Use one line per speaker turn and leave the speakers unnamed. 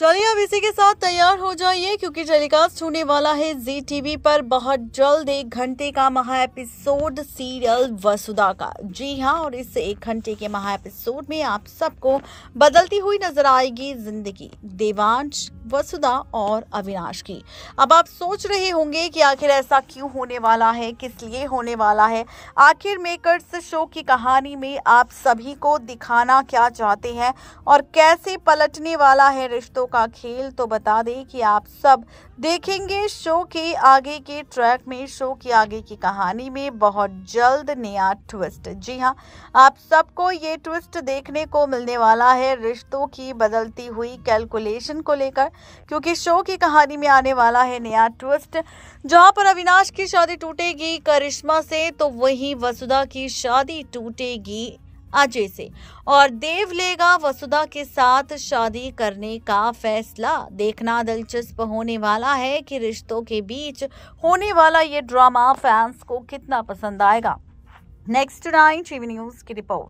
चलिए अब इसी के साथ तैयार हो जाइए क्योंकि टेलीकास्ट होने वाला है जी टीवी पर बहुत जल्द एक घंटे का महा एपिसोड सीरियल वसुधा का जी हाँ और इस एक घंटे के महा एपिसोड में आप सबको बदलती हुई नजर आएगी जिंदगी देवांश वसुधा और अविनाश की अब आप सोच रहे होंगे कि आखिर ऐसा क्यों होने वाला है किस लिए होने वाला है आखिर मेकर्स शो की कहानी में आप सभी को दिखाना क्या चाहते हैं और कैसे पलटने वाला है रिश्तों शो का खेल तो बता दें कि आप सब देखेंगे शो के आगे के ट्रैक में शो के आगे की कहानी में बहुत जल्द नया ट्विस्ट जी हाँ आप सबको ये ट्विस्ट देखने को मिलने वाला है रिश्तों की बदलती हुई कैलकुलेशन को लेकर क्योंकि शो की कहानी में आने वाला है नया ट्विस्ट जहाँ पर अविनाश की शादी टूटेगी करिश्मा से तो वहीं वसुधा की शादी टूटेगी अजय से और देव लेगा वसुधा के साथ शादी करने का फैसला देखना दिलचस्प होने वाला है कि रिश्तों के बीच होने वाला ये ड्रामा फैंस को कितना पसंद आएगा नेक्स्ट नाइन टीवी न्यूज की रिपोर्ट